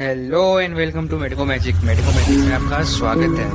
hello and welcome to Medico Magic Medico Magic में आपका स्वागत है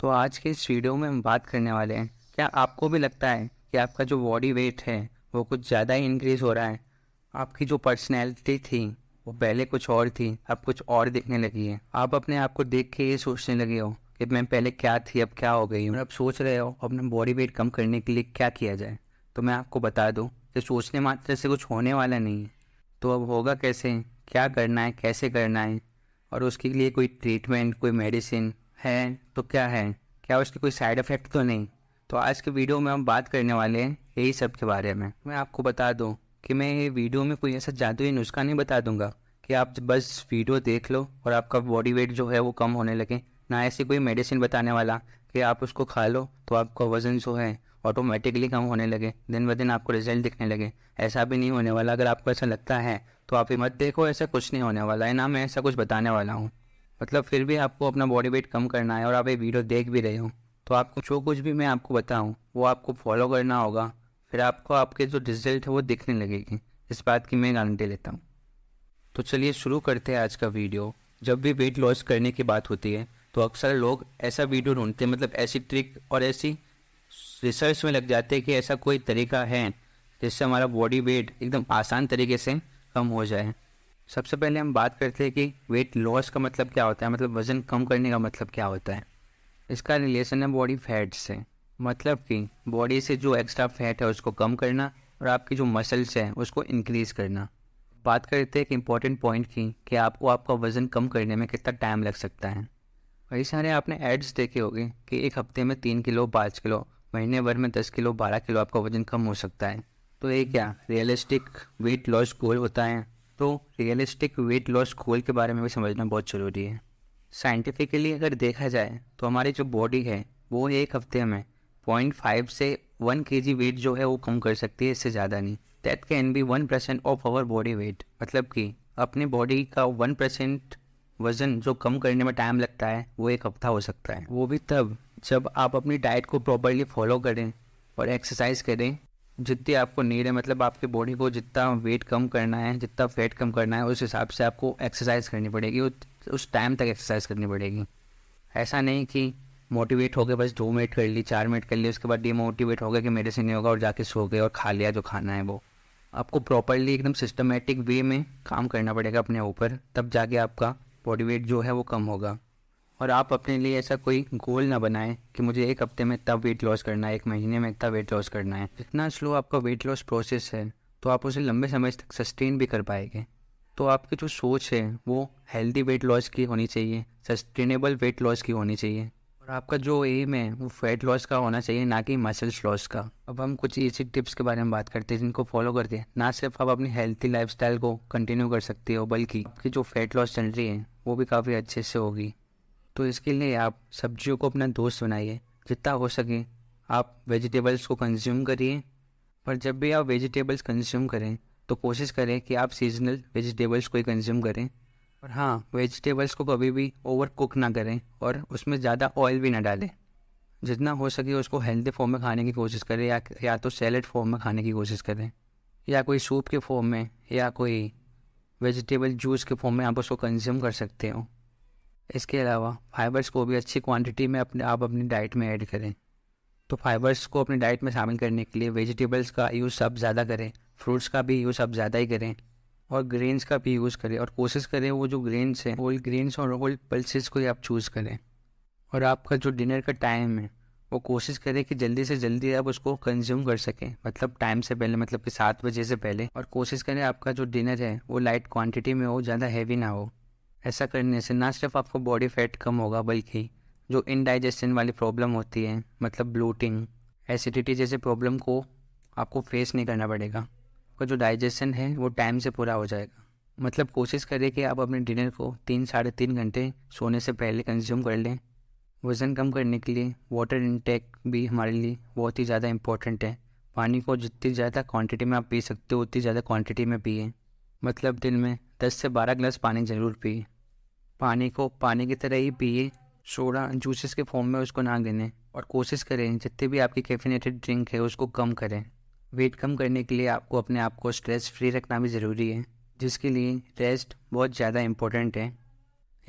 तो आज के इस वीडियो में हम बात करने वाले हैं क्या आपको भी लगता है कि आपका जो बॉडी वेट है वो कुछ ज़्यादा ही इंक्रीज़ हो रहा है आपकी जो पर्सनैलिटी थी वो पहले कुछ और थी अब कुछ और देखने लगी है आप अपने आप को देख के ये सोचने लगे हो कि मैं पहले क्या थी अब क्या हो गई मैं अब सोच रहे हो अपने बॉडी वेट कम करने के लिए क्या किया जाए तो मैं आपको बता दूँ कि सोचने मात्र से कुछ होने वाला नहीं है तो अब होगा कैसे क्या करना है कैसे करना है और उसके लिए कोई ट्रीटमेंट कोई मेडिसिन है तो क्या है क्या उसके कोई साइड इफ़ेक्ट तो नहीं तो आज के वीडियो में हम बात करने वाले हैं यही सब के बारे में मैं आपको बता दूँ कि मैं ये वीडियो में कोई ऐसा जादुई नुस्खा नहीं बता दूंगा कि आप बस वीडियो देख लो और आपका बॉडी वेट जो है वो कम होने लगे ना ऐसी कोई मेडिसिन बताने वाला कि आप उसको खा लो तो आपका वज़न जो है ऑटोमेटिकली कम होने लगे दिन ब दिन आपको रिजल्ट दिखने लगे ऐसा भी नहीं होने वाला अगर आपको ऐसा लगता है तो आप ही मत देखो ऐसा कुछ नहीं होने वाला है ना मैं ऐसा कुछ बताने वाला हूँ मतलब फिर भी आपको अपना बॉडी वेट कम करना है और आप ये वीडियो देख भी रहे हो तो आपको जो कुछ भी मैं आपको बताऊँ वो आपको फॉलो करना होगा फिर आपको आपके जो रिजल्ट है वो दिखने लगेगी इस बात की मैं गारंटी लेता हूँ तो चलिए शुरू करते हैं आज का वीडियो जब भी वेट लॉस करने की बात होती है तो अक्सर लोग ऐसा वीडियो ढूंढते हैं मतलब ऐसी ट्रिक और ऐसी रिसर्च में लग जाते हैं कि ऐसा कोई तरीका है जिससे हमारा बॉडी वेट एकदम आसान तरीके से कम हो जाए सबसे पहले हम बात करते हैं कि वेट लॉस का मतलब क्या होता है मतलब वज़न कम करने का मतलब क्या होता है इसका रिलेशन है बॉडी फैट से मतलब कि बॉडी से जो एक्स्ट्रा फैट है उसको कम करना और आपकी जो मसल्स हैं उसको इनक्रीज़ करना बात करते हैं एक इम्पॉर्टेंट पॉइंट की कि आपको आपका वज़न कम करने में कितना टाइम लग सकता है कई सारे आपने एड्स देखे होंगे कि एक हफ्ते में तीन किलो पाँच किलो महीने भर में दस किलो बारह किलो आपका वजन कम हो सकता है तो ये क्या रियलिस्टिक वेट लॉस गोल होता है तो रियलिस्टिक वेट लॉस गोल के बारे में भी समझना बहुत ज़रूरी है साइंटिफिकली अगर देखा जाए तो हमारी जो बॉडी है वो एक हफ्ते में पॉइंट फाइव से वन के जी वेट जो है वो कम कर सकती है इससे ज़्यादा नहीं that can be one percent of our body weight मतलब कि अपने बॉडी का वन परसेंट वज़न जो कम करने में टाइम लगता है वो एक हफ्ता हो सकता है वो भी तब जब आप अपनी डाइट को प्रॉपरली फॉलो करें और एक्सरसाइज करें जितनी आपको नीड है मतलब आपके बॉडी को जितना वेट कम करना है जितना फैट कम करना है उस हिसाब से आपको एक्सरसाइज करनी पड़ेगी उस टाइम तक एक्सरसाइज करनी पड़ेगी ऐसा नहीं कि मोटिवेट हो गए बस दो मिनट कर ली चार मिनट कर ली उसके बाद डीमोटिवेट हो गया कि मेरे से नहीं होगा और जाके सो गए और खा लिया जो खाना है वो आपको प्रॉपरली एकदम सिस्टमेटिक वे में काम करना पड़ेगा अपने ऊपर तब जाके आपका बॉडी वेट जो है वो कम होगा और आप अपने लिए ऐसा कोई गोल ना बनाएं कि मुझे एक हफ्ते में तब वेट लॉस करना है एक महीने में इतना वेट लॉस करना है इतना स्लो आपका वेट लॉस प्रोसेस है तो आप उसे लंबे समय तक सस्टेन भी कर पाएंगे तो आपकी जो सोच है वो हेल्दी वेट लॉस की होनी चाहिए सस्टेनेबल वेट लॉस की होनी चाहिए और आपका जो एम है वो फैट लॉस का होना चाहिए ना कि मसल्स लॉस का अब हम कुछ ऐसी टिप्स के बारे में बात करते हैं जिनको फॉलो करते हैं ना सिर्फ आप अपनी हेल्थी लाइफ को कंटिन्यू कर सकते हो बल्कि आपकी जो फैट लॉस चल रही है वो भी काफ़ी अच्छे से होगी तो इसके लिए आप सब्जियों को अपना दोस्त बनाइए जितना हो सके आप वेजिटेबल्स को कंज्यूम करिए पर जब भी आप वेजिटेबल्स कंज्यूम करें तो कोशिश करें कि आप सीजनल वेजिटेबल्स को ही कंज्यूम करें और हाँ वेजिटेबल्स को कभी भी ओवर कुक ना करें और उसमें ज़्यादा ऑयल भी ना डालें जितना हो सके उसको हेल्दी फॉर्म में खाने की कोशिश करें या या तो सैलड फॉर्म में खाने की कोशिश करें या कोई सूप के फॉर्म में या कोई वेजिटेबल जूस के फॉर्म में आप उसको कंज्यूम कर सकते हो इसके अलावा फाइबर्स को भी अच्छी क्वांटिटी में अपने आप अपनी डाइट में ऐड करें तो फाइबर्स को अपनी डाइट में शामिल करने के लिए वेजिटेबल्स का यूज़ सब ज़्यादा करें फ्रूट्स का भी यूज़ सब ज़्यादा ही करें और ग्रेन्स का भी यूज़ करें और कोशिश करें वो जो ग्रेन्स हैं होल ग्रेन्स और होल पल्सेस को ही आप चूज़ करें और आपका जो डिनर का टाइम है वो कोशिश करें कि जल्दी से जल्दी आप उसको कंज्यूम कर सकें मतलब टाइम से पहले मतलब कि सात बजे से पहले और कोशिश करें आपका जो डिनर है वो लाइट क्वांटिटी में हो ज़्यादा हैवी ना हो ऐसा करने से ना सिर्फ आपको बॉडी फैट कम होगा बल्कि जो इनडाइजेशन वाली प्रॉब्लम होती है मतलब ब्लूटिंग एसिडिटी जैसे प्रॉब्लम को आपको फेस नहीं करना पड़ेगा आपका जो डाइजेशन है वो टाइम से पूरा हो जाएगा मतलब कोशिश करें कि आप अपने डिनर को तीन साढ़े तीन घंटे सोने से पहले कंज्यूम कर लें वज़न कम करने के लिए वाटर इनटेक भी हमारे लिए बहुत ही ज़्यादा इम्पोर्टेंट है पानी को जितनी ज़्यादा क्वांटिटी में आप पी सकते हो उतनी ज़्यादा क्वांटिटी में पिए मतलब दिन में 10 से 12 गिलास पानी ज़रूर पिए पानी को पानी की तरह ही पिए सोडा जूसेस के फॉर्म में उसको ना देने और कोशिश करें जितने भी आपकी कैफिनेटेड ड्रिंक है उसको कम करें वेट कम करने के लिए आपको अपने आप को स्ट्रेस फ्री रखना भी ज़रूरी है जिसके लिए रेस्ट बहुत ज़्यादा इम्पोर्टेंट है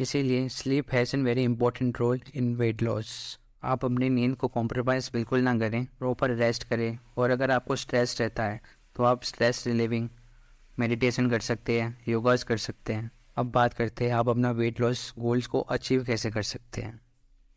इसीलिए sleep has an very important role in weight loss आप अपनी नींद को कॉम्प्रोमाइज़ बिल्कुल ना करें प्रॉपर रेस्ट करें और अगर आपको स्ट्रेस रहता है तो आप स्ट्रेस रिलीविंग मेडिटेशन कर सकते हैं योगाज कर सकते हैं अब बात करते हैं आप अपना वेट लॉस गोल्स को अचीव कैसे कर सकते हैं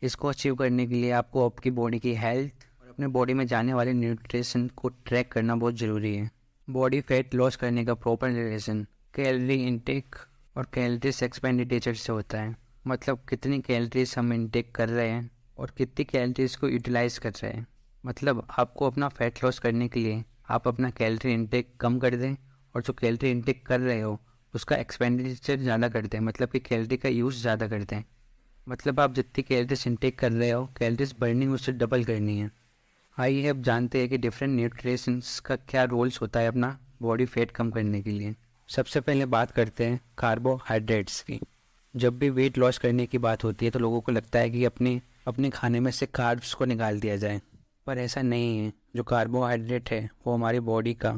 इसको अचीव करने के लिए आपको आपकी बॉडी की हेल्थ अपने बॉडी में जाने वाले न्यूट्रिशन को ट्रैक करना बहुत ज़रूरी है बॉडी फैट लॉस करने का प्रॉपर रिलेशन कैलरी इनटेक और कैलरीज एक्सपेंडिचर से होता है मतलब कितनी कैलरीज हम इनटेक कर रहे हैं और कितनी कैलरीज को यूटिलाइज कर रहे हैं मतलब आपको अपना फैट लॉस करने के लिए आप अपना कैलरी इनटेक कम कर दें और जो कैलरी इनटेक कर रहे हो उसका एक्सपेंडिचर ज़्यादा कर दें मतलब कि कैलरी का यूज़ ज़्यादा कर दें मतलब आप जितनी कैलरीज इनटेक कर रहे हो कैलरीज बर्निंग उससे डबल करनी है आइए अब जानते हैं कि डिफरेंट न्यूट्रिशंस का क्या रोल्स होता है अपना बॉडी फेट कम करने के लिए सबसे पहले बात करते हैं कार्बोहाइड्रेट्स की जब भी वेट लॉस करने की बात होती है तो लोगों को लगता है कि अपने अपने खाने में से कार्ब्स को निकाल दिया जाए पर ऐसा नहीं है जो कार्बोहाइड्रेट है वो हमारी बॉडी का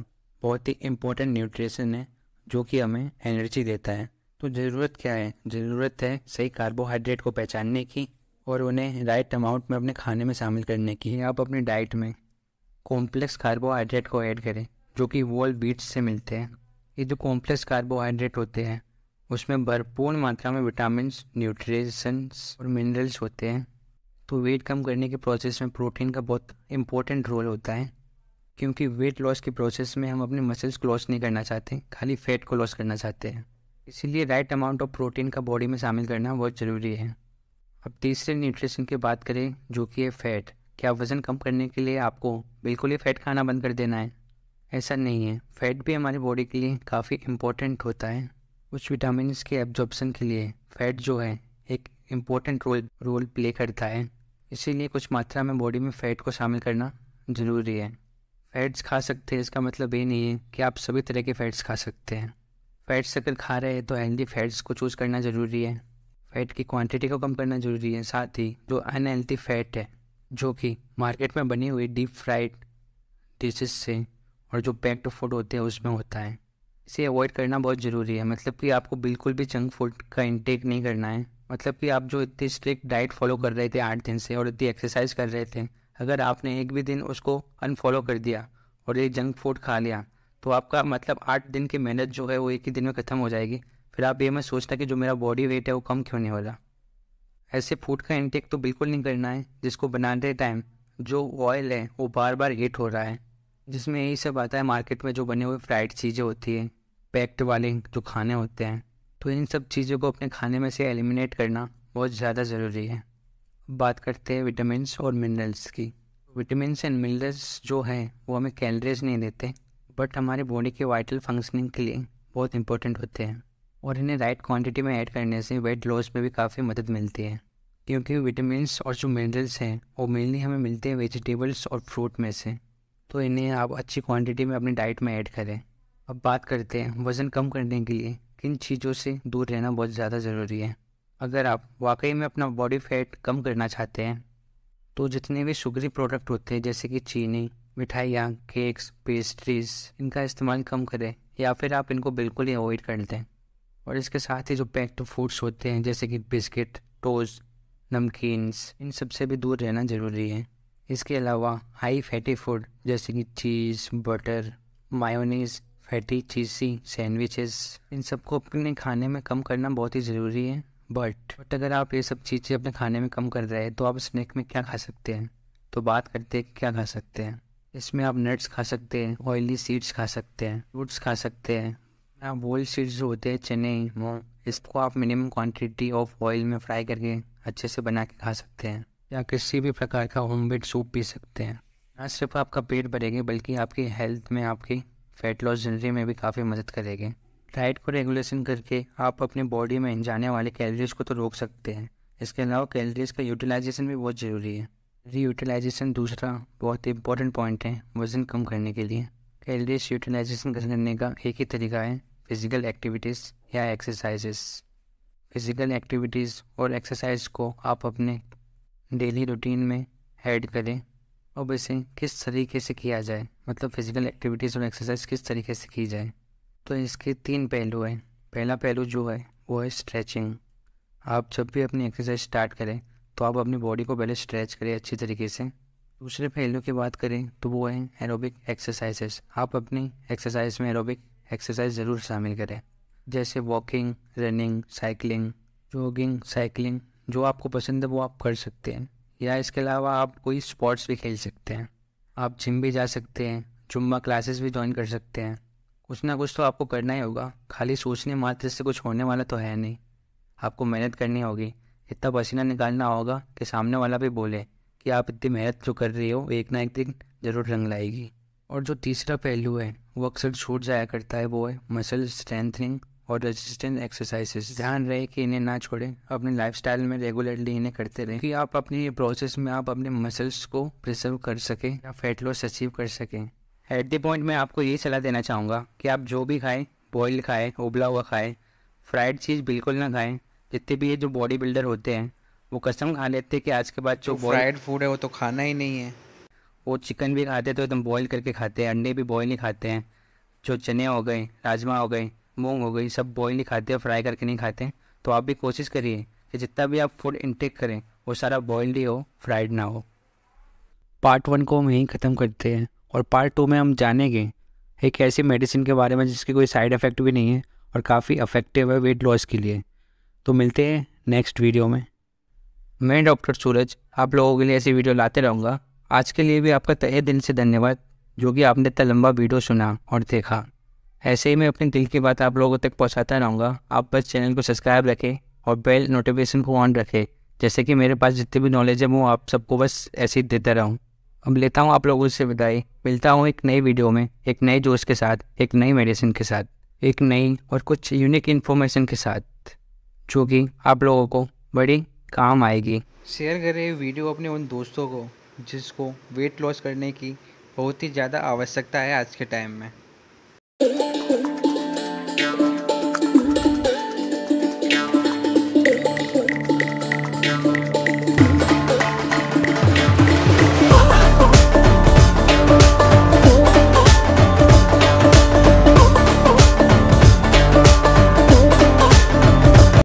बहुत ही इम्पोर्टेंट न्यूट्रिशन है जो कि हमें एनर्जी देता है तो ज़रूरत क्या है ज़रूरत है सही कार्बोहाइड्रेट को पहचानने की और उन्हें राइट अमाउंट में अपने खाने में शामिल करने की है आप अपनी डाइट में कॉम्प्लेक्स कार्बोहाइड्रेट को ऐड करें जो कि वॉल बीट्स से मिलते हैं ये जो कॉम्प्लेक्स कार्बोहाइड्रेट होते हैं उसमें भरपूर मात्रा में विटामिन न्यूट्रिशंस और मिनरल्स होते हैं तो वेट कम करने के प्रोसेस में प्रोटीन का बहुत इम्पोर्टेंट रोल होता है क्योंकि वेट लॉस के प्रोसेस में हम अपने मसल्स को लॉस नहीं करना चाहते खाली फैट को लॉस करना चाहते हैं इसीलिए राइट अमाउंट ऑफ प्रोटीन का बॉडी में शामिल करना बहुत ज़रूरी है अब तीसरे न्यूट्रिशन की बात करें जो कि है फ़ैट क्या वज़न कम करने के लिए आपको बिल्कुल ही फ़ैट खाना बंद कर देना है ऐसा नहीं है फ़ैट भी हमारी बॉडी के लिए काफ़ी इम्पोर्टेंट होता है कुछ विटामिन के एब्जॉर्बसन के लिए फ़ैट जो है एक इम्पोर्टेंट रोल रोल प्ले करता है इसीलिए कुछ मात्रा में बॉडी में फ़ैट को शामिल करना ज़रूरी है फ़ैट्स खा सकते हैं इसका मतलब ये नहीं है कि आप सभी तरह के फ़ैट्स खा सकते हैं फ़ैट्स अगर खा रहे हैं तो हेल्दी फ़ैट्स को चूज़ करना ज़रूरी है फैट की क्वांटिटी को कम करना जरूरी है साथ ही जो अनहेल्थी फैट है जो कि मार्केट में बनी हुई डीप फ्राइड डिशेज से और जो पैक्ड फूड होते हैं उसमें होता है इसे अवॉइड करना बहुत ज़रूरी है मतलब कि आपको बिल्कुल भी जंक फूड का इंटेक नहीं करना है मतलब कि आप जो इतनी स्ट्रिक्ट डाइट फॉलो कर रहे थे आठ दिन से और इतनी एक्सरसाइज कर रहे थे अगर आपने एक भी दिन उसको अनफॉलो कर दिया और ये जंक फूड खा लिया तो आपका मतलब आठ दिन की मेहनत जो है वो एक ही दिन में ख़त्म हो जाएगी फिर आप ये मैं सोचता कि जो मेरा बॉडी वेट है वो कम क्यों नहीं हो रहा ऐसे फूड का इंटेक तो बिल्कुल नहीं करना है जिसको बनाते टाइम जो ऑयल है वो बार बार हीट हो रहा है जिसमें यही सब आता है मार्केट में जो बने हुए फ्राइड चीज़ें होती है पैक्ड वाले जो खाने होते हैं तो इन सब चीज़ों को अपने खाने में से एलिमिनेट करना बहुत ज़्यादा ज़रूरी है बात करते हैं विटामिन और मिनरल्स की विटामिन एंड मिनरल्स जो हैं वो हमें कैलरीज नहीं देते बट हमारे बॉडी के वाइटल फंक्शनिंग के लिए बहुत इंपॉर्टेंट होते हैं और इन्हें राइट क्वांटिटी में ऐड करने से वेट लॉस में भी काफ़ी मदद मिलती है क्योंकि विटामिनस और जो मिनरल्स हैं वो मेनली हमें मिलते हैं वेजिटेबल्स और फ्रूट में से तो इन्हें आप अच्छी क्वांटिटी में अपनी डाइट में ऐड करें अब बात करते हैं वज़न कम करने के लिए किन चीज़ों से दूर रहना बहुत ज़्यादा ज़रूरी है अगर आप वाकई में अपना बॉडी फैट कम करना चाहते हैं तो जितने भी शुगरी प्रोडक्ट होते हैं जैसे कि चीनी मिठाइयाँ केक्स पेस्ट्रीज इनका इस्तेमाल कम करें या फिर आप इनको बिल्कुल ही अवॉइड कर दें और इसके साथ ही जो पैक्ड फूड्स होते हैं जैसे कि बिस्किट टोस्ट नमकीन्स इन सब से भी दूर रहना ज़रूरी है इसके अलावा हाई फैटी फूड जैसे कि cheese butter mayonnaise fatty cheesy sandwiches इन सबको अपने खाने में कम करना बहुत ही ज़रूरी है बट बट अगर आप ये सब चीज़ें अपने खाने में कम कर रहे हैं तो आप स्नैक में क्या खा सकते हैं तो बात करते हैं क्या खा सकते हैं इसमें आप नट्स खा सकते हैं ऑयली सीड्स खा सकते हैं फ्रूट्स खा सकते हैं बोल सीड्स जो होते हैं चने वो इसको आप मिनिमम क्वांटिटी ऑफ ऑयल में फ्राई करके अच्छे से बना के खा सकते हैं या किसी भी प्रकार का होम मेड सूप पी सकते हैं ना सिर्फ आपका पेट भरेगी बल्कि आपकी हेल्थ में आपकी फैट लॉस जनरी में भी काफ़ी मदद करेगी डाइट को रेगुलेशन करके आप अपने बॉडी में जाने वाले कैलरीज़ को तो रोक सकते हैं इसके अलावा कैलरीज़ का यूटिलाइजेशन भी बहुत ज़रूरी है री यूटिलाइजेशन दूसरा बहुत इंपॉर्टेंट पॉइंट है वज़न कम करने के लिए एलडीएस यूटिलाइजेशन करने का एक ही तरीका है फिज़िकल एक्टिविटीज़ या एक्सरसाइजेस फिज़िकल एक्टिविटीज़ और एक्सरसाइज को आप अपने डेली रूटीन में ऐड करें अब इसे किस तरीके से किया जाए मतलब फ़िज़िकल एक्टिविटीज़ और एक्सरसाइज किस तरीके से की जाए तो इसके तीन पहलू हैं पहला पहलू जो है वो है स्ट्रेचिंग आप जब भी अपनी एक्सरसाइज स्टार्ट करें तो आप अपनी बॉडी को पहले स्ट्रेच करें अच्छी तरीके से दूसरे पहलू की बात करें तो वो है एरोबिक एक्सरसाइजेस आप अपनी एक्सरसाइज में एरोबिक एक्सरसाइज ज़रूर शामिल करें जैसे walking running cycling jogging cycling जो आपको पसंद है वो आप कर सकते हैं या इसके अलावा आप कोई स्पोर्ट्स भी खेल सकते हैं आप जिम भी जा सकते हैं जुम्मा क्लासेस भी ज्वाइन कर सकते हैं कुछ ना कुछ तो आपको करना ही होगा खाली सोचने मात्र से कुछ होने वाला तो है नहीं आपको मेहनत करनी होगी इतना पसीना निकालना होगा कि सामने वाला भी बोले कि आप इतनी मेहनत जो कर रहे हो एक ना एक दिन ज़रूर रंग लाएगी और जो तीसरा पहलू है वो अक्सर छूट जाया करता है वो है मसल स्ट्रेंथनिंग और रेजिस्टेंस एक्सरसाइजेस ध्यान रहे कि इन्हें ना छोड़ें अपने लाइफ में रेगुलरली इन्हें करते रहें कि आप अपने प्रोसेस में आप अपने मसल्स को प्रिजर्व कर सकें या फैट लॉस अचीव कर सकें एट दी पॉइंट मैं आपको ये सलाह देना चाहूँगा कि आप जो भी खाएँ बॉयल खाएं उबला हुआ खाएँ फ्राइड चीज़ बिल्कुल ना खाएँ जितने भी ये जो बॉडी बिल्डर होते हैं वो कसम खा लेते कि आज के बाद जो फ्राइड फूड है वो तो खाना ही नहीं है वो चिकन भी खाते तो एकदम बॉईल करके खाते हैं अंडे भी बॉईल नहीं खाते हैं जो चने हो गए राजमा हो गए मूंग हो गई सब बॉईल नहीं खाते फ्राई करके नहीं खाते तो आप भी कोशिश करिए कि जितना भी आप फूड इनटेक करें वो सारा बॉइल्ड ही हो फ्राइड ना हो पार्ट वन को हम यहीं ख़त्म करते हैं और पार्ट टू में हम जानेंगे एक ऐसी मेडिसिन के बारे में जिसके कोई साइड इफ़ेक्ट भी नहीं है और काफ़ी अफेक्टिव है वेट लॉस के लिए तो मिलते हैं नेक्स्ट वीडियो में मैं डॉक्टर सूरज आप लोगों के लिए ऐसी वीडियो लाते रहूँगा आज के लिए भी आपका तहे दिल से धन्यवाद जो कि आपने इतना लंबा वीडियो सुना और देखा ऐसे ही मैं अपने दिल की बात आप लोगों तक पहुँचाता रहूँगा आप बस चैनल को सब्सक्राइब रखें और बेल नोटिफिकेशन को ऑन रखें जैसे कि मेरे पास जितनी भी नॉलेज है वो आप सबको बस ऐसे ही देता रहूँ अब लेता हूँ आप लोगों से विदाई मिलता हूँ एक नई वीडियो में एक नए जोश के साथ एक नई मेडिसिन के साथ एक नई और कुछ यूनिक इन्फॉर्मेशन के साथ जो कि आप लोगों को बड़ी काम आएगी शेयर करें वीडियो अपने उन दोस्तों को जिसको वेट लॉस करने की बहुत ही ज़्यादा आवश्यकता है आज के टाइम में